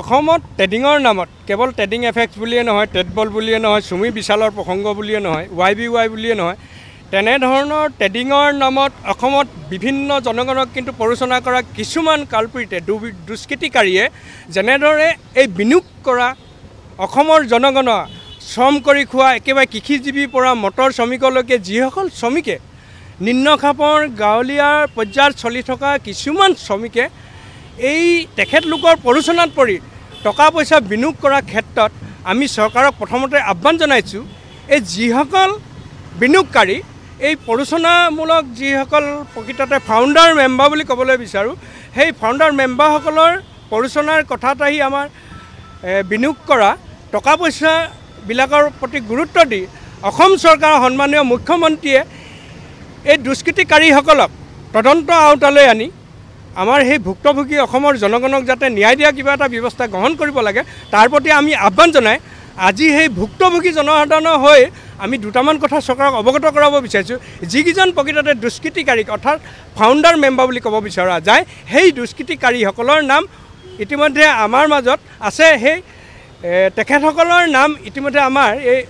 অসমত ট্ৰেডিঙৰ নামত কেৱল ট্ৰেডিং এফেক্ট বুলিয়ে নহয় ট্ৰেড বুলিয়ে নহয় চুমি বিশালৰ প্ৰসংগ বুলিয়ে নহয় ৱাই বি ৱাই বুলিয়ে নহয় তেনেধৰণৰ ট্ৰেডিঙৰ নামত অসমত বিভিন্ন জনগণক কিন্তু পৰিচালনা কৰা কিছুমান কালপ্ৰীতে দুষ্কৃতিকাৰীয়ে যেনেদৰে এই বিনিয়োগ কৰা অসমৰ জনগণ শ্ৰম কৰি খোৱা একেবাৰে কৃষিজীৱিৰ পৰা মটৰ শ্ৰমিকলৈকে যিসকল শ্ৰমিকে নিম্নখাপৰ গাঁৱলীয়া পৰ্যায়ত চলি থকা কিছুমান শ্ৰমিকে এই তেখেতলোকৰ পৰচনাত পৰি টকা পইচা বিনিয়োগ কৰাৰ ক্ষেত্ৰত আমি চৰকাৰক প্ৰথমতে আহ্বান জনাইছোঁ এই যিসকল বিনিয়োগকাৰী এই প্ৰৰোচনামূলক যিসকল প্ৰকৃততে ফাউণ্ডাৰ মেম্বাৰ বুলি ক'বলৈ বিচাৰোঁ সেই ফাউণ্ডাৰ মেম্বাৰসকলৰ প্ৰৰোচনাৰ কথাত আহি আমাৰ বিনিয়োগ কৰা টকা পইচাবিলাকৰ প্ৰতি গুৰুত্ব দি অসম চৰকাৰৰ সন্মানীয় মুখ্যমন্ত্ৰীয়ে এই দুষ্কৃতিকাৰীসকলক তদন্ত আওতালৈ আনি আমাৰ সেই ভুক্তভোগী অসমৰ জনগণক যাতে ন্যায় দিয়া কিবা এটা ব্যৱস্থা গ্ৰহণ কৰিব লাগে তাৰ প্ৰতি আমি আহ্বান জনাই আজি সেই ভুক্তভোগী জনসাধাৰণৰ হৈ আমি দুটামান কথা চৰকাৰক অৱগত কৰাব বিচাৰিছোঁ যিকেইজন প্ৰকৃততে দুষ্কৃতিকাৰীক অৰ্থাৎ ফাউণ্ডাৰ মেম্বাৰ বুলি ক'ব বিচৰা যায় সেই দুষ্কৃতিকাৰীসকলৰ নাম ইতিমধ্যে আমাৰ মাজত আছে সেই তেখেতসকলৰ নাম ইতিমধ্যে আমাৰ এই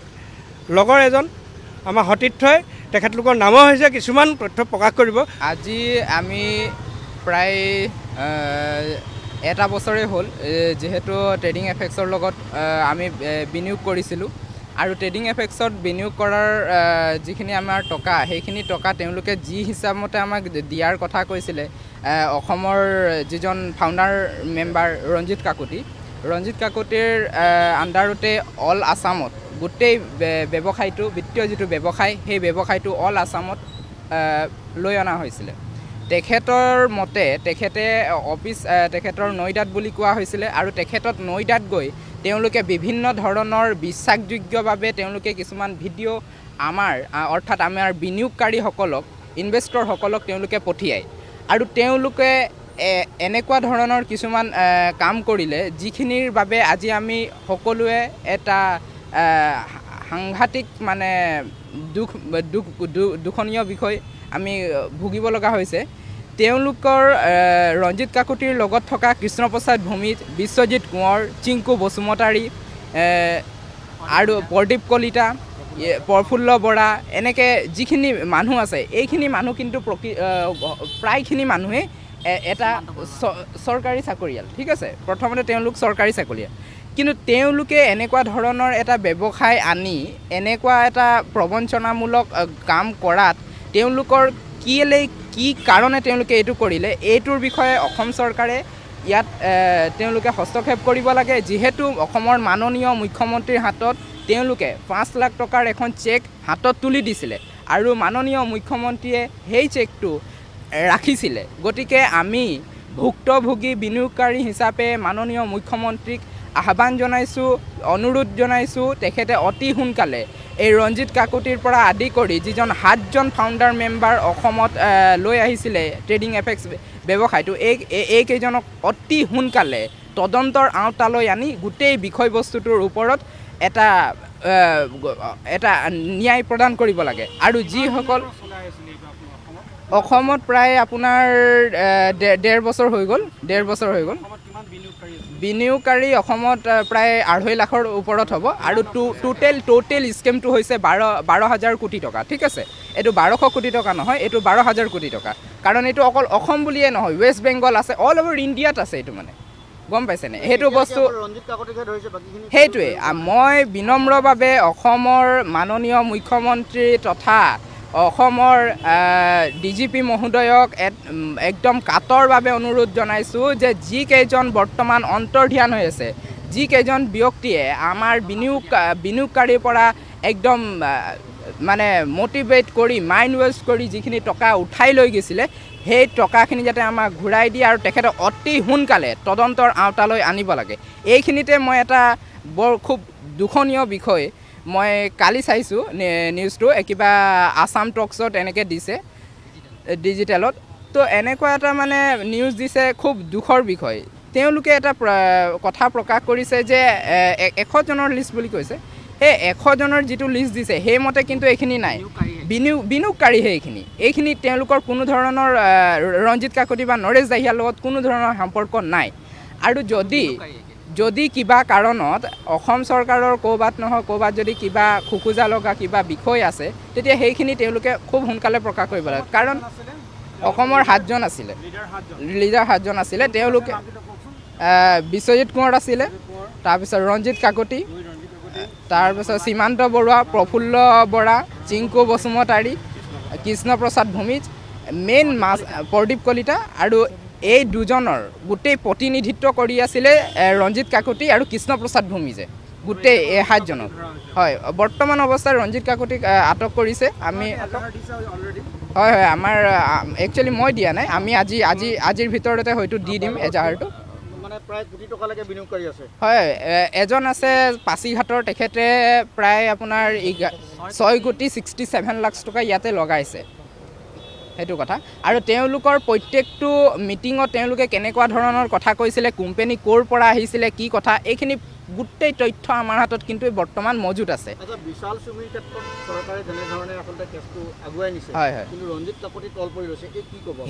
লগৰ এজন আমাৰ সতীৰ্থই তেখেতলোকৰ নামো হৈছে কিছুমান তথ্য প্ৰকাশ কৰিব আজি আমি প্ৰায় এটা বছৰেই হ'ল যিহেতু ট্ৰেডিং এফেক্সৰ লগত আমি বিনিয়োগ কৰিছিলোঁ আৰু ট্ৰেডিং এফেক্সত বিনিয়োগ কৰাৰ যিখিনি আমাৰ টকা সেইখিনি টকা তেওঁলোকে যি হিচাপমতে আমাক দিয়াৰ কথা কৈছিলে অসমৰ যিজন ফাউণ্ডাৰ মেম্বাৰ ৰঞ্জিত কাকতি ৰঞ্জিত কাকতিৰ আণ্ডাৰতে অল আছামত গোটেই ব্যৱসায়টো বিত্তীয় যিটো ব্যৱসায় সেই ব্যৱসায়টো অল আছামত লৈ অনা হৈছিলে তেখেতৰ মতে তেখেতে অফিচ তেখেতৰ নৈদাত বুলি কোৱা হৈছিলে আৰু তেখেতত নৈদাত গৈ তেওঁলোকে বিভিন্ন ধৰণৰ বিশ্বাসযোগ্যভাৱে তেওঁলোকে কিছুমান ভিডিঅ' আমাৰ অৰ্থাৎ আমাৰ বিনিয়োগকাৰীসকলক ইনভেষ্টৰসকলক তেওঁলোকে পঠিয়ায় আৰু তেওঁলোকে এনেকুৱা ধৰণৰ কিছুমান কাম কৰিলে যিখিনিৰ বাবে আজি আমি সকলোৱে এটা সাংঘাতিক মানে দুখ দুখ দুখনীয় বিষয় আমি ভুগিব লগা হৈছে তেওঁলোকৰ ৰঞ্জিত কাকতিৰ লগত থকা কৃষ্ণপ্ৰসাদ ভূমিত বিশ্বজিৎ কোঁৱৰ চিংকু বসুমতাৰী আৰু প্ৰদীপ কলিতা প্ৰফুল্ল বৰা এনেকৈ যিখিনি মানুহ আছে এইখিনি মানুহ কিন্তু প্ৰকৃ প্ৰায়খিনি মানুহেই এটা চৰকাৰী চাকৰিয়াল ঠিক আছে প্ৰথমতে তেওঁলোক চৰকাৰী চাকৰিয়াল কিন্তু তেওঁলোকে এনেকুৱা ধৰণৰ এটা ব্যৱসায় আনি এনেকুৱা এটা প্ৰবঞ্চনামূলক কাম কৰাত তেওঁলোকৰ কিয়লৈ কি কাৰণে তেওঁলোকে এইটো কৰিলে এইটোৰ বিষয়ে অসম চৰকাৰে ইয়াত তেওঁলোকে হস্তক্ষেপ কৰিব লাগে যিহেতু অসমৰ মাননীয় মুখ্যমন্ত্ৰীৰ হাতত তেওঁলোকে পাঁচ লাখ টকাৰ এখন চেক হাতত তুলি দিছিলে আৰু মাননীয় মুখ্যমন্ত্ৰীয়ে সেই চেকটো ৰাখিছিলে গতিকে আমি ভুক্তভোগী বিনিয়োগকাৰী হিচাপে মাননীয় মুখ্যমন্ত্ৰীক আহ্বান জনাইছোঁ অনুৰোধ জনাইছোঁ তেখেতে অতি সোনকালে এই ৰঞ্জিত কাকতিৰ পৰা আদি কৰি যিজন সাতজন ফাউণ্ডাৰ মেম্বাৰ অসমত লৈ আহিছিলে ট্ৰেডিং এফেক্টছ ব্যৱসায়টো এই এইকেইজনক অতি সোনকালে তদন্তৰ আওতালৈ আনি গোটেই বিষয়বস্তুটোৰ ওপৰত এটা এটা ন্যায় প্ৰদান কৰিব লাগে আৰু যিসকল অসমত প্ৰায় আপোনাৰ ডেৰ বছৰ হৈ গ'ল ডেৰ বছৰ হৈ গ'ল বিনিয়োগকাৰী অসমত প্ৰায় আঢ়ৈ লাখৰ ওপৰত হ'ব আৰু টোটেল টোটেল স্কিমটো হৈছে বাৰ বাৰ হাজাৰ কোটি টকা ঠিক আছে এইটো বাৰশ কোটি টকা নহয় এইটো বাৰ হাজাৰ কোটি টকা কাৰণ এইটো অকল অসম বুলিয়ে নহয় ৱেষ্ট বেংগল আছে অল অভাৰ ইণ্ডিয়াত আছে এইটো মানে গম পাইছেনে সেইটো বস্তু সেইটোৱে মই বিনম্ৰভাৱে অসমৰ মাননীয় মুখ্যমন্ত্ৰী তথা অসমৰ ডি জি পি মহোদয়ক একদম কাতৰভাৱে অনুৰোধ জনাইছোঁ যে যিকেইজন বৰ্তমান অন্তৰ্ধান হৈ আছে যিকেইজন ব্যক্তিয়ে আমাৰ বিনিয়োগ বিনিয়োগকাৰীৰ পৰা একদম মানে মটিভেট কৰি মাইণ্ড ৱেষ্ট কৰি যিখিনি টকা উঠাই লৈ গৈছিলে সেই টকাখিনি যাতে আমাক ঘূৰাই দিয়ে আৰু তেখেতে অতি সোনকালে তদন্তৰ আওতালৈ আনিব লাগে এইখিনিতে মই এটা বৰ খুব দুখনীয় বিষয় মই কালি চাইছোঁ নিউজটো কিবা আছাম টক্সত এনেকৈ দিছে ডিজিটেলত তো এনেকুৱা এটা মানে নিউজ দিছে খুব দুখৰ বিষয় তেওঁলোকে এটা কথা প্ৰকাশ কৰিছে যে এশজনৰ লিষ্ট বুলি কৈছে সেই এশজনৰ যিটো লিষ্ট দিছে সেইমতে কিন্তু এইখিনি নাই বিনিয়োগ বিনিয়োগকাৰীহে এইখিনি এইখিনি তেওঁলোকৰ কোনো ধৰণৰ ৰঞ্জিত কাকতি বা নৰেশ দাহিয়াৰ লগত কোনো ধৰণৰ সম্পৰ্ক নাই আৰু যদি যদি কিবা কাৰণত অসম চৰকাৰৰ ক'ৰবাত নহয় ক'ৰবাত যদি কিবা খোকোজা লগা কিবা বিষয় আছে তেতিয়া সেইখিনি তেওঁলোকে খুব সোনকালে প্ৰকাশ কৰিব লাগে কাৰণ অসমৰ সাতজন আছিলে লিডাৰ সাতজন আছিলে তেওঁলোকে বিশ্বজিৎ কোঁৱৰ আছিলে তাৰপিছত ৰঞ্জিত কাকতি তাৰপিছত সীমান্ত বৰুৱা প্ৰফুল্ল বৰা চিংকু বসুমতাৰী কৃষ্ণপ্ৰসাদ ভূমিজ মেইন মাছ প্ৰদীপ কলিতা আৰু এই দুজনৰ গোটেই প্ৰতিনিধিত্ব কৰি আছিলে ৰঞ্জিত কাকতি আৰু কৃষ্ণপ্ৰসাদ ভূমিজে গোটেই এই সাতজনক হয় বৰ্তমান অৱস্থাত ৰঞ্জিত কাকতিক আটক কৰিছে আমি হয় হয় আমাৰ একচুৱেলি মই দিয়া নাই আমি আজি আজি আজিৰ ভিতৰতে হয়তো দি দিম এজাহাৰটো হয় এজন আছে পাচিঘাটৰ তেখেতে প্ৰায় আপোনাৰ ছয় কোটি ছিক্সটি ছেভেন লাখ টকা ইয়াতে লগাইছে সেইটো কথা আৰু তেওঁলোকৰ প্ৰত্যেকটো মিটিঙত তেওঁলোকে কেনেকুৱা ধৰণৰ কথা কৈছিলে কোম্পেনী ক'ৰ পৰা আহিছিলে কি কথা এইখিনি গোটেই তথ্য আমাৰ হাতত কিন্তু বৰ্তমান মজুত আছে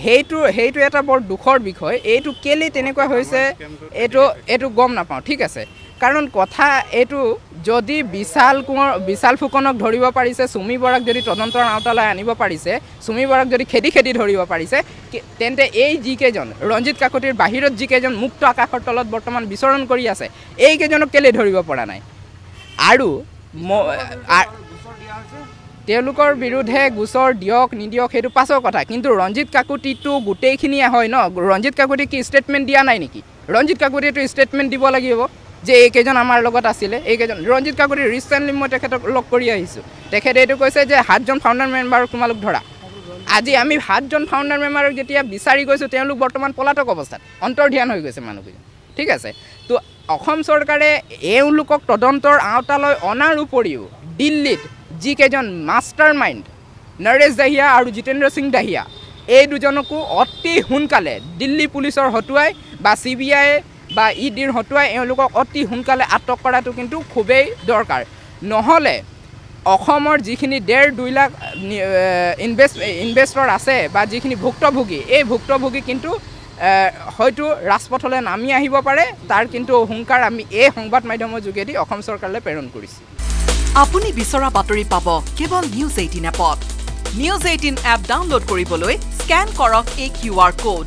সেইটো সেইটো এটা বৰ দুখৰ বিষয় এইটো কেলেই তেনেকুৱা হৈছে এইটো এইটো গম নাপাওঁ ঠিক আছে কাৰণ কথা এইটো যদি বিশাল কোঁৱৰ বিশাল ফুকনক ধৰিব পাৰিছে চুমি বৰাক যদি তদন্তৰ আওতালৈ আনিব পাৰিছে চুমি বৰাক যদি খেদি খেদি ধৰিব পাৰিছে তেন্তে এই যিকেইজন ৰঞ্জিত কাকতিৰ বাহিৰত যিকেইজন মুক্ত আকাশৰ তলত বৰ্তমান বিচৰণ কৰি আছে এইকেইজনক কেলৈ ধৰিব পৰা নাই আৰু তেওঁলোকৰ বিৰুদ্ধে গোচৰ দিয়ক নিদিয়ক সেইটো পাছৰ কথা কিন্তু ৰঞ্জিত কাকতিটো গোটেইখিনিয়ে হয় ন ৰঞ্জিত কাকতি কি ষ্টেটমেণ্ট দিয়া নাই নেকি ৰঞ্জিত কাকতিয়েতো ষ্টেটমেণ্ট দিব লাগিব যে এইকেইজন আমাৰ লগত আছিলে এইকেইজন ৰঞ্জিত কাকতি ৰিচেণ্টলি মই তেখেতক লগ কৰি আহিছোঁ তেখেতে এইটো কৈছে যে সাতজন ফাউণ্ডাৰ মেম্বাৰক তোমালোক ধৰা আজি আমি সাতজন ফাউণ্ডাৰ মেম্বাৰক যেতিয়া বিচাৰি গৈছোঁ তেওঁলোক বৰ্তমান পলাতক অৱস্থাত অন্তৰ্ধান হৈ গৈছে মানুহকেইজন ঠিক আছে তো অসম চৰকাৰে এওঁলোকক তদন্তৰ আওতালৈ অনাৰ উপৰিও দিল্লীত যিকেইজন মাষ্টাৰ মাইণ্ড নৰেশ দাহিয়া আৰু জিতেন্দ্ৰ সিং দাহিয়া এই দুজনকো অতি সোনকালে দিল্লী পুলিচৰ হতুৱাই বা চি বি আই বা ইডিৰ হতুৱাই এওঁলোকক অতি সোনকালে আটক কৰাটো কিন্তু খুবেই দৰকাৰ নহ'লে অসমৰ যিখিনি ডেৰ দুই লাখ ইনভেষ্ট ইনভেষ্টৰ আছে বা যিখিনি ভুক্তভোগী এই ভুক্তভোগী কিন্তু হয়তো ৰাজপথলৈ নামি আহিব পাৰে তাৰ কিন্তু হুংকাৰ আমি এই সংবাদ মাধ্যমৰ যোগেদি অসম চৰকাৰলৈ প্ৰেৰণ কৰিছোঁ আপুনি বিচৰা বাতৰি পাব কেৱল নিউজ এইটিন এপত নিউজ এইটিন এপ ডাউনলোড কৰিবলৈ স্কেন কৰক এই কিউ আৰ ক'ড